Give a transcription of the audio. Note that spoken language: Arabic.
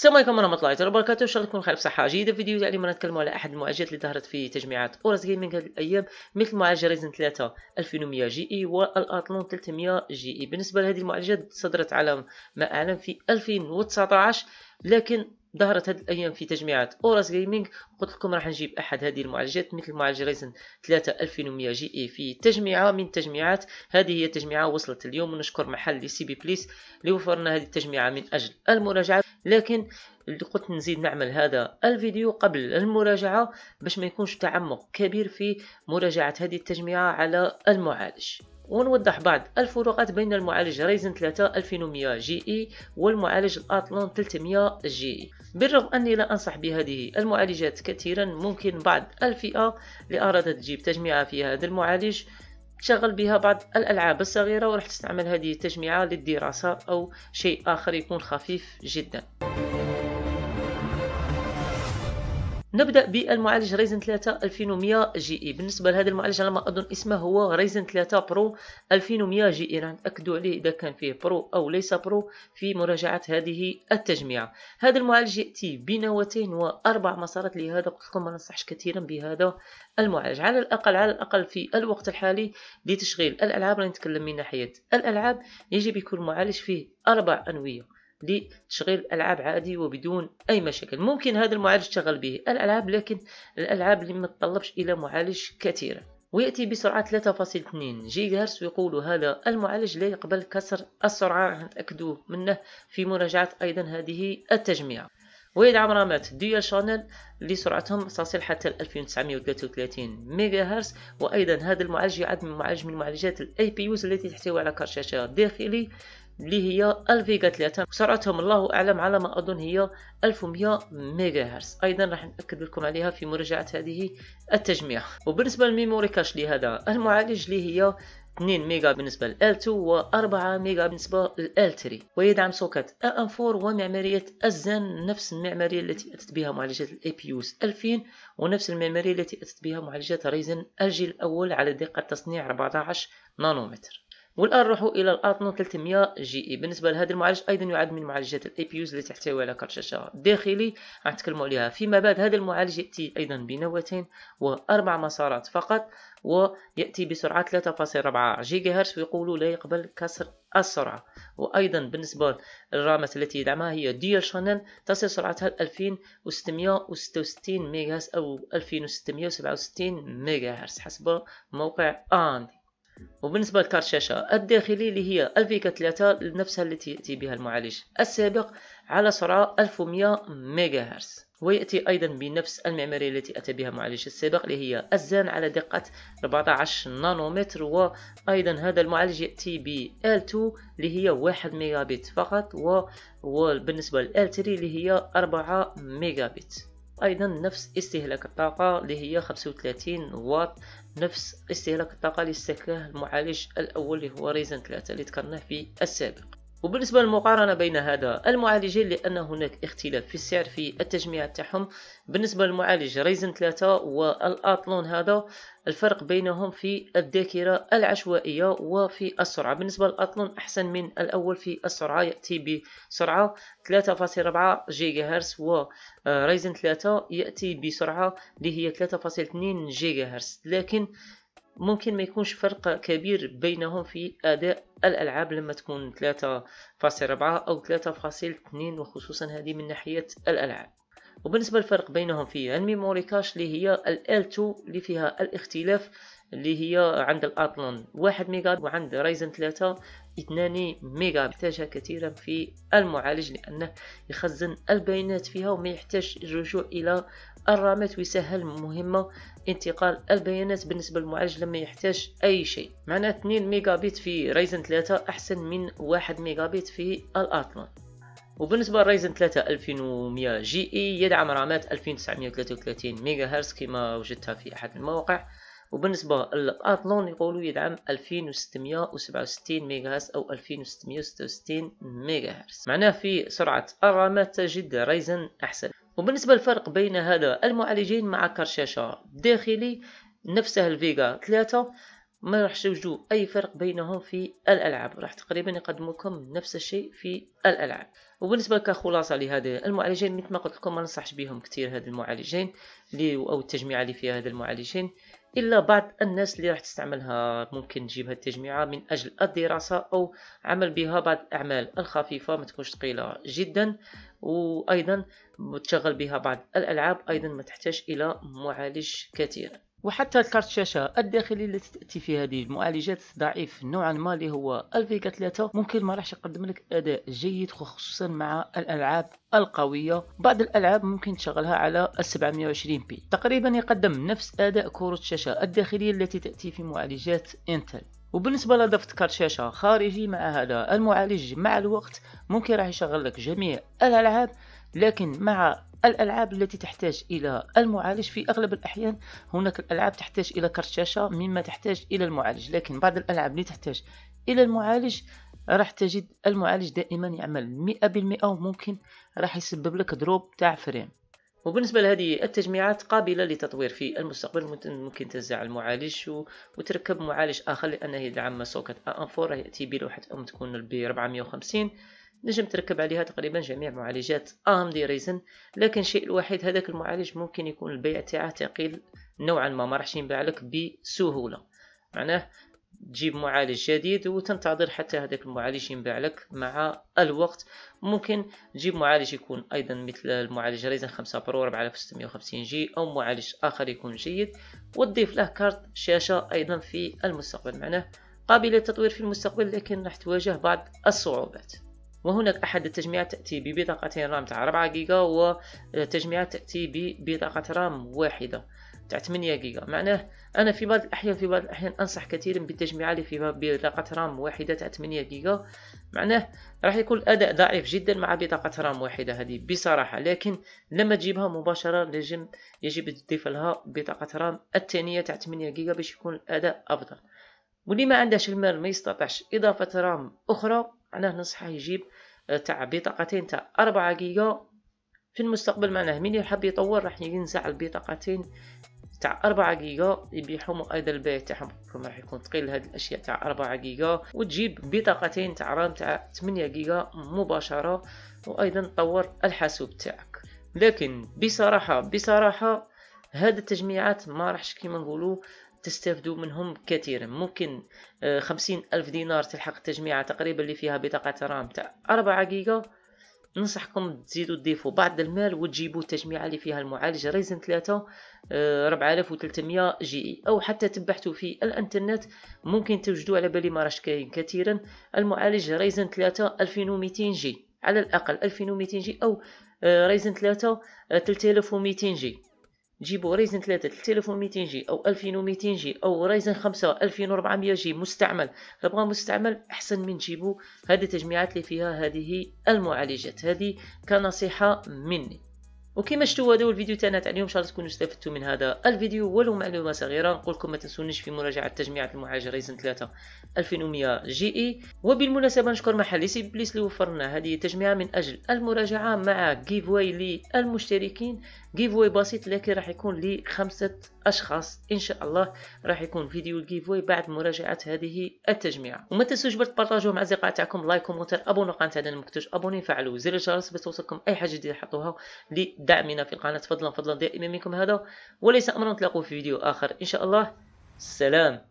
السلام عليكم ورحمه الله تعالى وبركاته ان شاء الله تكونوا بخير بصحه جيده فيديو اليوم نتكلم على احد المعالجات اللي ظهرت في تجميعات اورس جيمنج هذه الايام مثل معالج ريزن 3 2100 جي اي والأطلون 300 جي اي بالنسبه لهذه المعالجات صدرت على ما أعلم في 2019 لكن ظهرت هذه الايام في تجميعات اورس جيمنج قلت لكم راح نجيب احد هذه المعالجات مثل معالج ريزن 3 2100 جي اي في تجميعه من تجميعات هذه هي التجميعة وصلت اليوم ونشكر محل سي بي بليس اللي وفرنا هذه التجميعه من اجل المراجعه لكن قلت نزيد نعمل هذا الفيديو قبل المراجعة باش ما يكونش تعمق كبير في مراجعة هذه التجميعة على المعالج ونوضح بعض الفروقات بين المعالج رايزن 3 2100 جي اي والمعالج الاطلون 300 جي اي بالرغم اني لا انصح بهذه المعالجات كثيرا ممكن بعض الفئة اللي ارادت تجيب تجميعة في هذا المعالج تشغل بها بعض الألعاب الصغيرة وراح تستعمل هذه التجميعة للدراسة أو شيء آخر يكون خفيف جداً نبدا بالمعالج رايزن 3 2100 جي اي بالنسبه لهذا المعالج على ما اظن اسمه هو رايزن 3 برو 2100 جي اي ناكدوا عليه اذا كان فيه برو او ليس برو في مراجعه هذه التجميعه هذا المعالج ياتي بنواتين واربع مسارات لهذا قلت لكم ما ننصحش كثيرا بهذا المعالج على الاقل على الاقل في الوقت الحالي لتشغيل الالعاب راني نتكلم من ناحيه الالعاب يجب يكون معالج فيه اربع انويه لتشغيل الألعاب عادي وبدون أي مشاكل ممكن هذا المعالج تشغل به الألعاب لكن الألعاب اللي ما تطلبش إلى معالج كثيرة ويأتي بسرعة 3.2 جيجا هرتز ويقول هذا المعالج لا يقبل كسر السرعة نتأكدوا منه في مراجعة أيضا هذه التجميع ويدعم رامات ديال شانل لسرعتهم سرعتهم تصل حتى 2933 ميجا هرتز وايضا هذا المعالج يعد من معالج من معالجات الاي بي يوز التي تحتوي على كارت شاشه داخلي اللي هي الفيجا 3 وسرعتهم الله اعلم على ما اظن هي 1100 ميجا هرتز ايضا راح ناكد لكم عليها في مراجعه هذه التجميع وبالنسبه للميموري كاش لهذا المعالج اللي هي 2 ميجا بالنسبة ل L2 و 4 ميجا بالنسبة ل L3 ويدعم سوكت AM4 ومعمارية الزن نفس المعمارية التي أتت بها معالجة الاي APUs 2000 ونفس المعمارية التي أتت بها معالجة ريزن الجيل الأول على دقة تصنيع 14 نانومتر والان نروحوا الى الاطنو 300 جي اي بالنسبه لهذا المعالج ايضا يعد من معالجات الاي بي يوز التي تحتوي على كرت شاشه داخلي غنتكلموا عليها فيما بعد هذا المعالج ياتي ايضا بنواتين واربع مسارات فقط وياتي بسرعه 3.4 جيجا هرتز ويقولوا لا يقبل كسر السرعه وايضا بالنسبه للرامات التي يدعمها هي ديال شانل تصل سرعتها 2666 ميجا هرتز او 2667 ميجا هرتز حسب موقع اند وبالنسبة لكارت الشاشة الداخلي اللي هي الفيكا 3 نفسها اللي تأتي بها المعالج السابق على سرعة 1100 ميجا هرتز ويأتي أيضا بنفس المعمارية التي أتى بها المعالج السابق اللي هي الزان على دقة 14 نانومتر وأيضا هذا المعالج يأتي ب L2 اللي هي 1 ميجا بت فقط وبالنسبة ل L3 اللي هي 4 ميجا بت ايضا نفس استهلاك الطاقة اللي هي 35 واط نفس استهلاك الطاقة اللي استهلكه المعالج الاول اللي هو ريزن 3 اللي ذكرناه في السابق وبالنسبة للمقارنة بين هذا المعالجين لأن هناك اختلاف في السعر في التجميع تاعهم بالنسبة للمعالج ريزن 3 والأطلون هذا الفرق بينهم في الذاكرة العشوائية وفي السرعة بالنسبة للأطلون أحسن من الأول في السرعة يأتي بسرعة 3.4 جيجا هرس و 3 يأتي بسرعة اللي هي 3.2 جيجا هرس لكن ممكن ما يكونش فرق كبير بينهم في أداء الألعاب لما تكون 3.4 أو 3.2 وخصوصا هذه من ناحية الألعاب وبالنسبة للفرق بينهم في الميموري كاش اللي هي ال 2 اللي فيها الاختلاف اللي هي عند الأطلون واحد ميجا وعند رايزن 3 اثنان ميجا يحتاجها كثيرا في المعالج لأنه يخزن البيانات فيها وما يحتاج الرجوع إلى الرامات ويسهل مهمة انتقال البيانات بالنسبة للمعالج لما يحتاج أي شيء معناه 2 ميجا بيت في رايزن 3 أحسن من 1 ميجا بيت في الأطلون وبالنسبة لرايزن 3 2100 جي اي يدعم رامات 2933 ميجا هرتز كما وجدتها في أحد المواقع وبالنسبة للأطلون يقولوا يدعم 2667 ميجا هرتز أو 2666 ميجا هرتز معناه في سرعة الرامات تجد رايزن أحسن وبالنسبة للفرق بين هذا المعالجين مع كرشاشة داخلي نفسها الفيجا 3 ما راح توجدوا اي فرق بينهم في الالعاب راح تقريبا يقدموا لكم نفس الشيء في الالعاب وبالنسبه كخلاصه لهذا المعالجين مثل ما قلت لكم ما نصحش بهم كثير هاد المعالجين او التجميعه اللي فيها هاد المعالجين الا بعض الناس اللي راح تستعملها ممكن تجيب هذه التجميعه من اجل الدراسه او عمل بها بعض الاعمال الخفيفه ما تكونش ثقيله جدا وايضا تشغل بها بعض الالعاب ايضا ما تحتاج الى معالج كثير وحتى الكارت الشاشة الداخلي التي تأتي في هذه المعالجات ضعيف نوعا ما اللي هو الفيجا 3 ممكن ما راحش يقدم لك أداء جيد خصوصا مع الألعاب القوية بعض الألعاب ممكن تشغلها على 720 بي تقريبا يقدم نفس أداء كرة الشاشة الداخلية التي تأتي في معالجات انتل وبالنسبه لضفت كارت شاشه خارجي مع هذا المعالج مع الوقت ممكن راح يشغل لك جميع الالعاب لكن مع الألعاب التي تحتاج إلى المعالج في أغلب الأحيان هناك الألعاب تحتاج إلى كرت شاشة مما تحتاج إلى المعالج لكن بعض الألعاب اللي تحتاج إلى المعالج راح تجد المعالج دائما يعمل مئة وممكن راح يسبب لك دروب تاع فريم وبالنسبة لهذه التجميعات قابلة لتطوير في المستقبل ممكن تنزع المعالج وتركب معالج آخر لأنه يدعم سوكت A4 يأتي بلوحة أم تكون ب 450 نجم تركب عليها تقريبا جميع معالجات دي ريزن لكن الشيء الوحيد هذاك المعالج ممكن يكون البيع تاعه ثقيل نوعا ما ما راحش ينباع لك بسهوله معناه تجيب معالج جديد وتنتظر حتى هذاك المعالج ينباع لك مع الوقت ممكن تجيب معالج يكون ايضا مثل المعالج ريزن 5 برو 4650 جي او معالج اخر يكون جيد وتضيف له كارت شاشه ايضا في المستقبل معناه قابله للتطوير في المستقبل لكن راح تواجه بعض الصعوبات وهناك أحد التجميعات تأتي ببطاقة رام تاع 4 جيجا وتجميعات تأتي ببطاقة رام واحدة تاع 8 جيجا معناه انا في بعض الاحيان في بعض الاحيان انصح كثيرا بالتجميع اللي في بطاقه رام واحده تاع 8 جيجا معناه راح يكون الاداء ضعيف جدا مع بطاقه رام واحده هذه بصراحه لكن لما تجيبها مباشره لازم يجب تضيف لها بطاقه رام الثانيه تاع 8 جيجا باش يكون الاداء افضل واللي ما عندهش المال ما يستطعش اضافه رام اخرى معناه ننصحه يجيب آه، تاع بطاقتين تاع أربعة جيجا في المستقبل معناه من يحب يطور راح ينزع البطاقتين تاع 4 جيجا يبيعهم ايضا البيع تاعهم راح يكون ثقيل هاد الاشياء تاع 4 جيجا وتجيب بطاقتين تاع رام تاع 8 جيجا مباشره وايضا طور الحاسوب تاعك لكن بصراحه بصراحه هاد التجميعات ما راحش كيما نقولوا تستافدوا منهم كثيرا ممكن آه، خمسين ألف دينار تلحق التجميعة تقريبا اللي فيها بطاقة رام تاع أربعة جيجا ننصحكم تزيدوا تضيفوا بعض المال وتجيبوا التجميعة اللي فيها المعالج رايزن 3 4300 جي اي او حتى تبحثوا في الانترنت ممكن توجدوا على بالي ما راش كاين كثيرا المعالج رايزن 3 2200 جي على الاقل 2200 جي او رايزن 3 3200 جي جيبوا رايزن 3 3200 جي او 2200 جي او رايزن 5 2400 جي مستعمل غبغا مستعمل احسن من تجيبوا هذه التجميعات اللي فيها هذه المعالجات هذه كنصيحه مني وكما شفتوا هذا هو الفيديو تاعنا تاع اليوم ان شاء الله تكونوا استفدتوا من هذا الفيديو ولو معلومه صغيره نقول لكم ما تنسونيش في مراجعه تجميعة المعالجه ريزن 3 2100 جي اي وبالمناسبه نشكر محل سي بليس اللي وفر لنا هذه التجميعه من اجل المراجعه مع واي للمشتركين واي بسيط لكن راح يكون لخمسه اشخاص ان شاء الله راح يكون فيديو الجيفواي بعد مراجعه هذه التجميعه وما تنسوش برك تبارطاجوه مع الاصدقاء تاعكم لايك كومونتير ابوني قناه تاعنا المكتوش ابوني فعلوا زر الجرس باش توصلكم اي حاجه جديده حطوها دعمنا في القناة فضلا فضلا دائما منكم هذا وليس أمرا نطلقه في فيديو آخر إن شاء الله السلام